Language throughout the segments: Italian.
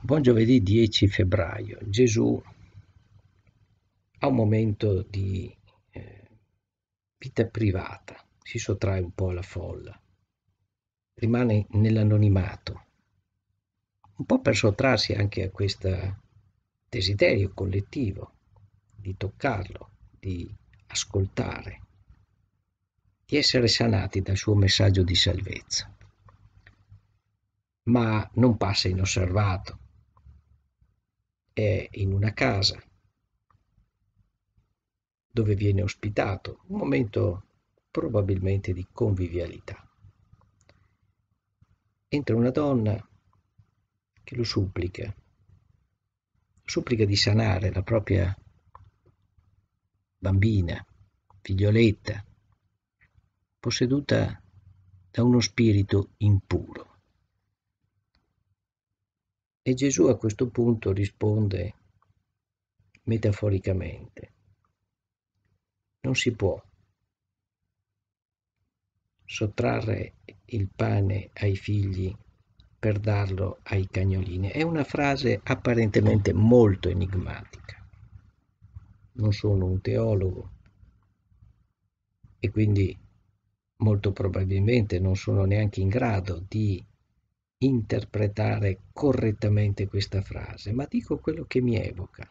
Buon giovedì 10 febbraio. Gesù ha un momento di eh, vita privata, si sottrae un po' alla folla, rimane nell'anonimato, un po' per sottrarsi anche a questo desiderio collettivo di toccarlo, di ascoltare, di essere sanati dal suo messaggio di salvezza. Ma non passa inosservato è in una casa dove viene ospitato, un momento probabilmente di convivialità. Entra una donna che lo supplica, supplica di sanare la propria bambina, figlioletta, posseduta da uno spirito impuro. E Gesù a questo punto risponde metaforicamente, non si può sottrarre il pane ai figli per darlo ai cagnolini. È una frase apparentemente molto enigmatica. Non sono un teologo e quindi molto probabilmente non sono neanche in grado di interpretare correttamente questa frase, ma dico quello che mi evoca,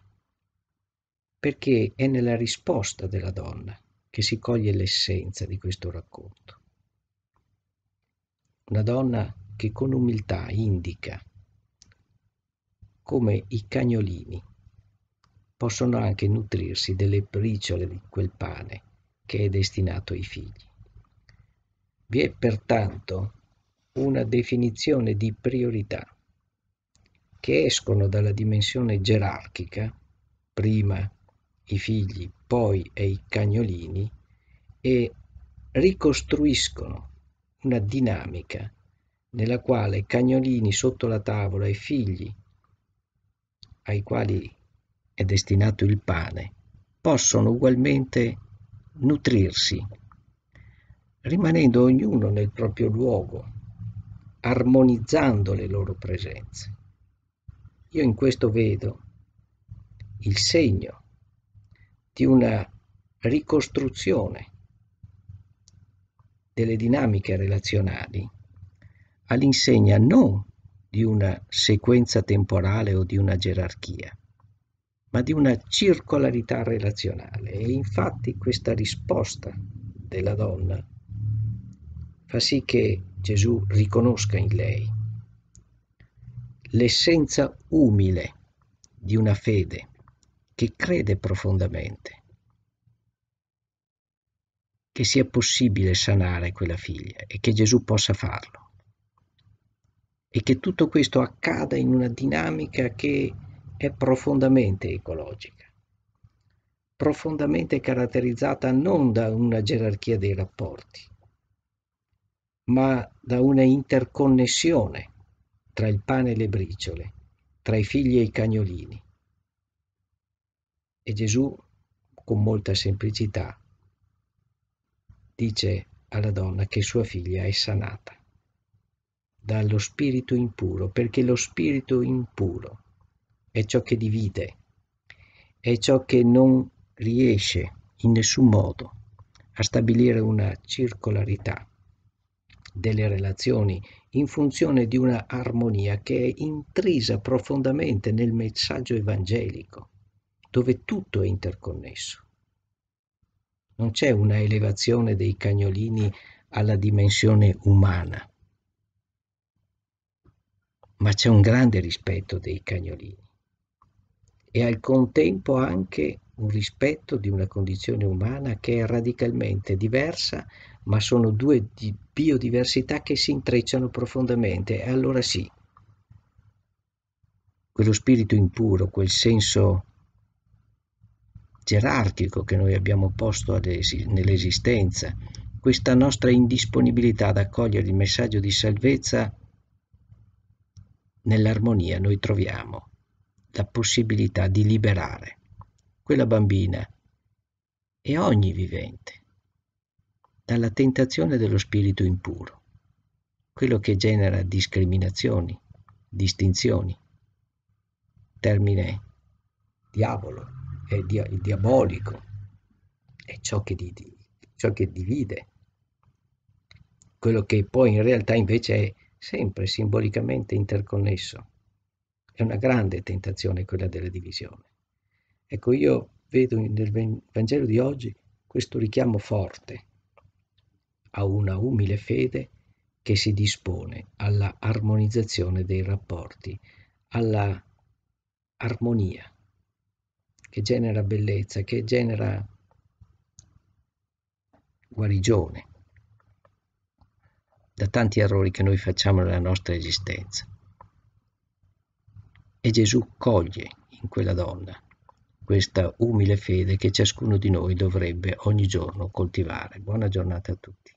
perché è nella risposta della donna che si coglie l'essenza di questo racconto. Una donna che con umiltà indica come i cagnolini possono anche nutrirsi delle briciole di quel pane che è destinato ai figli. Vi è pertanto una definizione di priorità che escono dalla dimensione gerarchica, prima i figli, poi e i cagnolini, e ricostruiscono una dinamica nella quale cagnolini sotto la tavola e figli ai quali è destinato il pane possono ugualmente nutrirsi, rimanendo ognuno nel proprio luogo, armonizzando le loro presenze. Io in questo vedo il segno di una ricostruzione delle dinamiche relazionali all'insegna non di una sequenza temporale o di una gerarchia, ma di una circolarità relazionale. E infatti questa risposta della donna fa sì che Gesù riconosca in lei l'essenza umile di una fede che crede profondamente che sia possibile sanare quella figlia e che Gesù possa farlo e che tutto questo accada in una dinamica che è profondamente ecologica, profondamente caratterizzata non da una gerarchia dei rapporti, ma da una interconnessione tra il pane e le briciole, tra i figli e i cagnolini. E Gesù, con molta semplicità, dice alla donna che sua figlia è sanata dallo spirito impuro, perché lo spirito impuro è ciò che divide, è ciò che non riesce in nessun modo a stabilire una circolarità delle relazioni in funzione di una armonia che è intrisa profondamente nel messaggio evangelico, dove tutto è interconnesso. Non c'è una elevazione dei cagnolini alla dimensione umana, ma c'è un grande rispetto dei cagnolini e al contempo anche un rispetto di una condizione umana che è radicalmente diversa ma sono due di biodiversità che si intrecciano profondamente e allora sì, quello spirito impuro, quel senso gerarchico che noi abbiamo posto nell'esistenza, questa nostra indisponibilità ad accogliere il messaggio di salvezza, nell'armonia noi troviamo la possibilità di liberare quella bambina e ogni vivente dalla tentazione dello spirito impuro, quello che genera discriminazioni, distinzioni, termine diavolo, è dia- diabolico, è ciò che, di- ciò che divide, quello che poi in realtà invece è sempre simbolicamente interconnesso. È una grande tentazione quella della divisione. Ecco, io vedo nel Vangelo di oggi questo richiamo forte a una umile fede che si dispone alla armonizzazione dei rapporti, alla armonia che genera bellezza, che genera guarigione da tanti errori che noi facciamo nella nostra esistenza. E Gesù coglie in quella donna questa umile fede che ciascuno di noi dovrebbe ogni giorno coltivare. Buona giornata a tutti.